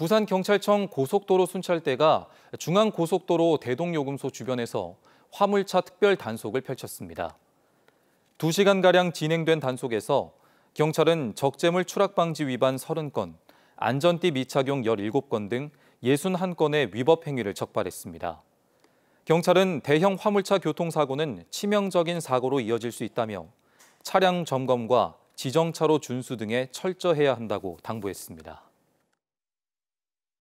부산경찰청 고속도로 순찰대가 중앙고속도로 대동요금소 주변에서 화물차 특별 단속을 펼쳤습니다. 2시간가량 진행된 단속에서 경찰은 적재물 추락방지 위반 30건, 안전띠 미착용 17건 등 61건의 위법 행위를 적발했습니다. 경찰은 대형 화물차 교통사고는 치명적인 사고로 이어질 수 있다며 차량 점검과 지정차로 준수 등에 철저해야 한다고 당부했습니다.